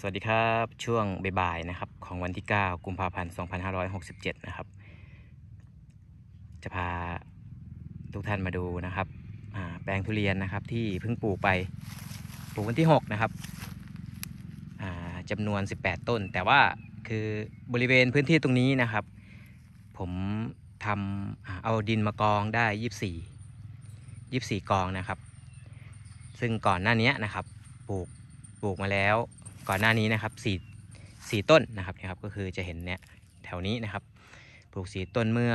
สวัสดีครับช่วงบ่ายๆนะครับ ของวันที่ 9กุมภาพันธ์ 2567 นะครับ จะพาทุกท่านมาดูนะครับแปลงทุเรียนนะครับที่เพิ่งปลูกไปปลูกวันที่ 6 นะครับจำนวน 18 ต้น แต่ว่าคือบริเวณพื้นที่ตรงนี้นะครับ ผมทำเอาดินมากองได้ 24 24 กองนะครับ ซึ่งก่อนหน้านี้นะครับ ปลูกปลูกมาแล้วก่อนหน้านี้นะครับสี่สี่ต้นนะครับนะครับก็คือจะเห็นเนี่ยแถวนี้นะครับปลูกสีต้นเมื่อ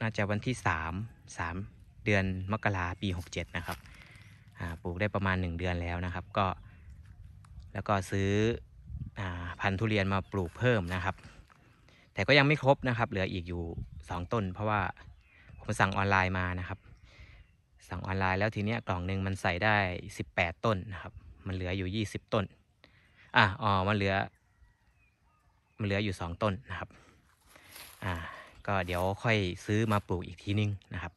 น่าจะวันที่สามสามเดือนมกราปีหกเจ็ดนะครับปลูกได้ประมาณหนึ่งเดือนแล้วนะครับก็แล้วก็ซื้ออพันธุ์ทุเรียนมาปลูกเพิ่มนะครับ แต่ก็ยังไม่ครบนะครับเหลืออีกอยู่สองต้น เพราะว่าผมสั่งออนไลน์มานะครับสั่งออนไลน์แล้วทีเนี้ยกล่องหนึ่งมันใส่ได้สิบแปดต้นนะครับมันเหลืออยู่ยี่สิบต้นอ่ะอ๋อ มันเหลือ มันเหลืออยู่สองต้นนะครับ อ่า ก็เดี๋ยวค่อยซื้อมาปลูกอีกทีนึงนะครับ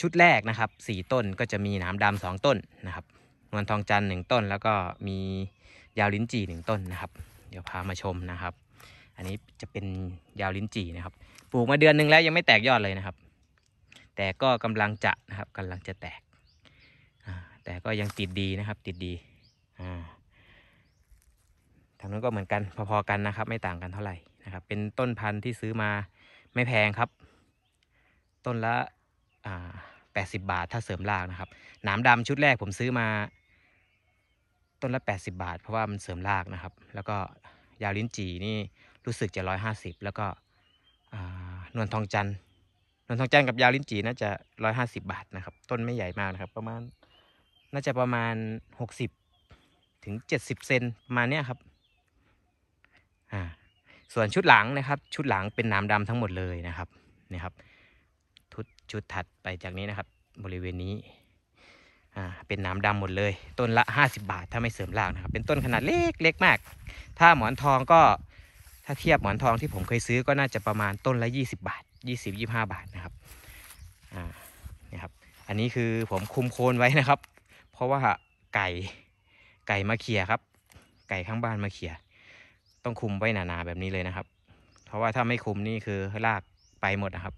ชุดแรกนะครับสี่ต้นก็จะมีหนามดำสองต้นนะครับนวลทองจันหนึ่งต้น แล้วก็มียาวลิ้นจี่หนึ่งต้นนะครับ เดี๋ยวพามาชมนะครับ อันนี้จะเป็นยาวลิ้นจี่นะครับ ปลูกมาเดือนหนึ่งแล้วยังไม่แตกยอดเลยนะครับ แต่ก็กำลังจะนะครับกำลังจะแตก แต่ก็ยังติดดีนะครับ ติดดี อ่าทางนู้นก็เหมือนกันพอๆกันนะครับ ไม่ต่างกันเท่าไหร่นะครับ เป็นต้นพันธุ์ที่ซื้อมาไม่แพงครับ ต้นละอ่าแปดสิบาทถ้าเสริมรากนะครับหนามดำชุดแรกผมซื้อมา ต้นละ 80 บาท เพราะว่ามันเสริมรากนะครับ แล้วก็ยาวลิ้นจีนี่รู้สึกจะร้อยห้าสิบแล้วก็นวลทองจันนวลทองจันกับยาวลิ้นจีน่าจะร้อยห้าสิบาทนะครับต้นไม่ใหญ่มากนะครับ ประมาณน่าจะประมาณหกสิบถึงเจ็ดสิบเซนมาเนี้ยครับส่วนชุดหลังนะครับชุดหลังเป็นน้ำดำทั้งหมดเลยนะครับนี่ครับชุดชุดถัดไปจากนี้นะครับบริเวณนี้อ่าเป็นน้ำดำหมดเลย ต้นละ 50 บาทถ้าไม่เสริมรากนะครับ เป็นต้นขนาดเล็กเล็กมาก ถ้าหมอนทองก็ถ้าเทียบหมอนทองที่ผมเคยซื้อ ก็น่าจะประมาณต้นละ 20 บาท20 25บาทนะครับอ่านี่ครับอันนี้คือผมคุมโคนไว้นะครับ เพราะว่าไก่ไก่มาเขี่ยครับไก่ข้างบ้านมาเขี่ยต้องคุมไว้หนาๆแบบนี้เลยนะครับ เพราะว่าถ้าไม่คุมนี่คือลากไปหมดนะครับ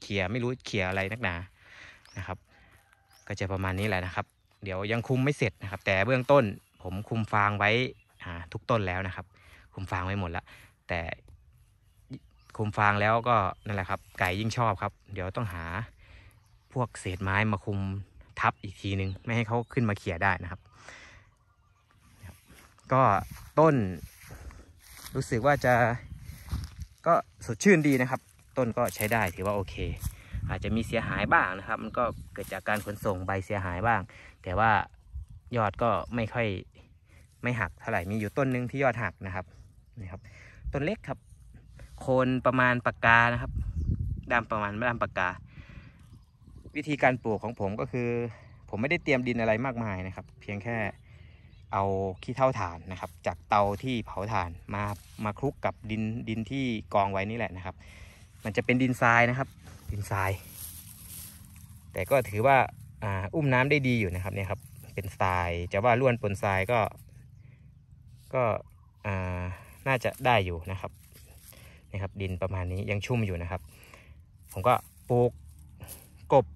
เขี่ยไม่รู้เขี่ยอะไรนักหนา นะครับ ก็จะประมาณนี้แหละนะครับ เดี๋ยวยังคุมไม่เสร็จนะครับ แต่เบื้องต้นผมคุมฟางไว้ทุกต้นแล้วนะครับ คุมฟางไว้หมดละแต่คุมฟางแล้วก็นั่นแหละครับ ไก่ยิ่งชอบครับ เดี๋ยวต้องหาพวกเศษไม้มาคุมทับอีกทีนึง ไม่ให้เขาขึ้นมาเขี่ยได้นะครับ ก็ต้นรู้สึกว่าจะก็สดชื่นดีนะครับ ต้นก็ใช้ได้ถือว่าโอเค อาจจะมีเสียหายบ้างนะครับ มันก็เกิดจากการขนส่งใบเสียหายบ้าง แต่ว่ายอดก็ไม่ค่อยไม่หักเท่าไหร่มีอยู่ต้นนึงที่ยอดหักนะครับนี่ครับ ต้นเล็กครับโคนประมาณปากกานะครับดำประมาณด้ามปากกา วิธีการปลูกของผมก็คือ ผมไม่ได้เตรียมดินอะไรมากมายนะครับ เพียงแค่เอาขี้เท่าถ่านนะครับ จากเตาที่เผาถ่านมามาคลุกกับดินดินที่กองไว้นี่แหละนะครับ มันจะเป็นดินทรายนะครับ ดินทราย แต่ก็ถือว่าอุ้มน้ำได้ดีอยู่นะครับเนี่ยครับ เป็นทรายจะว่าล้วนปนทรายก็ ก็น่าจะได้อยู่นะครับนะครับดินประมาณนี้ยังชุ่มอยู่นะครับ ผมก็ปลูกกบ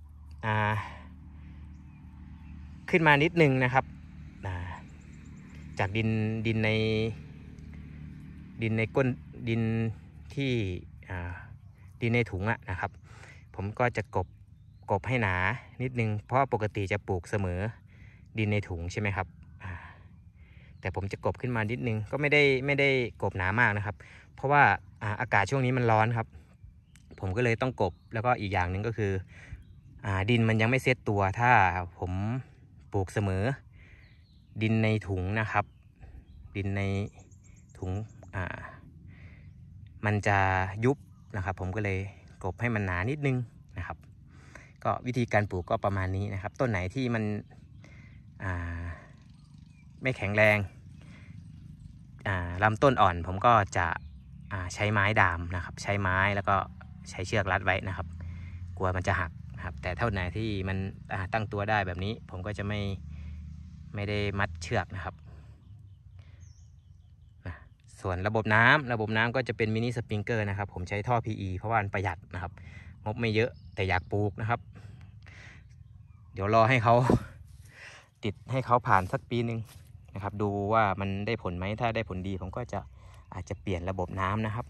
ขึ้นมานิดนึงนะครับจากดินดินในดินในก้นดินที่ดินในถุงอะนะครับ ผมก็จะกบกบให้หนานิดนึง เพราะปกติจะปลูกเสมอดินในถุงใช่ไหมครับแต่ผมจะกบขึ้นมานิดนึง ก็ไม่ได้ไม่ได้กบหนามากนะครับ เพราะว่าอากาศช่วงนี้มันร้อนครับ ผมก็เลยต้องกบแล้วก็อีกอย่างหนึ่งก็คืออดินมันยังไม่เซตตัวถ้าผมปลูกเสมอดินในถุงนะครับ ดินในถุงอ่ามันจะยุบนะครับ ผมก็เลยกบให้มันหนานิดนึงนะครับ ก็วิธีการปลูกก็ประมาณนี้นะครับ ต้นไหนที่มันไม่แข็งแรงลำต้นอ่อนผมก็จะใช้ไม้ดามนะครับ ใช้ไม้แล้วก็ใช้เชือกรัดไว้นะครับ กลัวมันจะหักนะครับแต่เท่าไหนที่มันตั้งตัวได้แบบนี้ผมก็จะไม่ไม่ได้มัดเชือกนะครับนะส่วนระบบน้ำ ระบบน้ำก็จะเป็น มินิสปริงเกอร์นะครับ ผมใช้ท่อ PE เพราะว่ามันประหยัดนะครับ งบไม่เยอะแต่อยากปลูกนะครับ เดี๋ยวรอให้เขาติดให้เขาผ่านสักปีหนึ่งนะครับ ดูว่ามันได้ผลไหมถ้าได้ผลดีผมก็จะอาจจะเปลี่ยนระบบน้ำนะครับ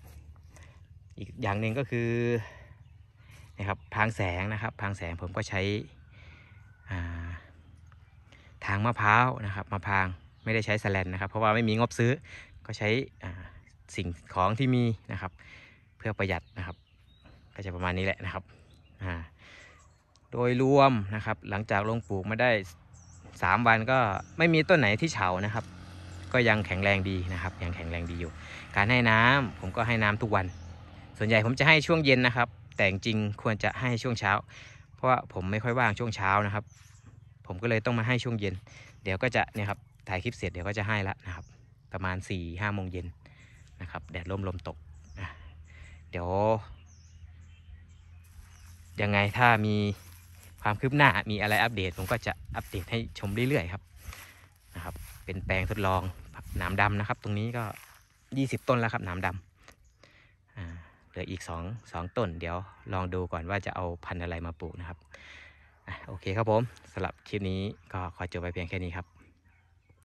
อีกอย่างหนึ่งก็คือนะครับพางแสงนะครับพางแสงผมก็ใช้อ่าทางมะพร้าวนะครับมะพางไม่ได้ใช้สแลนนะครับ เพราะว่าไม่มีงบซื้อก็ใช้สิ่งของที่มีนะครับ เพื่อประหยัดนะครับ ก็จะประมาณนี้แหละนะครับโดยรวมนะครับ หลังจากลงปลูกมาได้ 3 วันก็ไม่มีต้นไหนที่เฉานะครับ ก็ยังแข็งแรงดีนะครับ ยังแข็งแรงดีอยู่ การให้น้ำผมก็ให้น้ำทุกวัน ส่วนใหญ่ผมจะให้ช่วงเย็นนะครับ แต่จริงควรจะให้ช่วงเช้า เพราะว่าผมไม่ค่อยว่างช่วงเช้านะครับผมก็เลยต้องมาให้ช่วงเย็น เดี๋ยวก็จะเนี่ยครับ ถ่ายคลิปเสร็จเดี๋ยวก็จะให้ละนะครับ ประมาณ4ี่ห้าโมงเย็นนะครับ แดดร่มลมตก เดี๋ยวยังไงถ้ามีความคืบหน้ามีอะไรอัปเดตผมก็จะอัปเดตให้ชมเรื่อยๆ ครับนะครับ เป็นแปลงทดลองหนามดำนะครับ ตรงนี้ก็ 20 ต้นแล้วครับหนามดำเหลืออีก2 2ต้นเดี๋ยวลองดูก่อนว่าจะเอาพันธุ์อะไรมาปลูกนะครับโอเคครับผม สำหรับคลิปนี้ก็ขอจบไปเพียงแค่นี้ครับ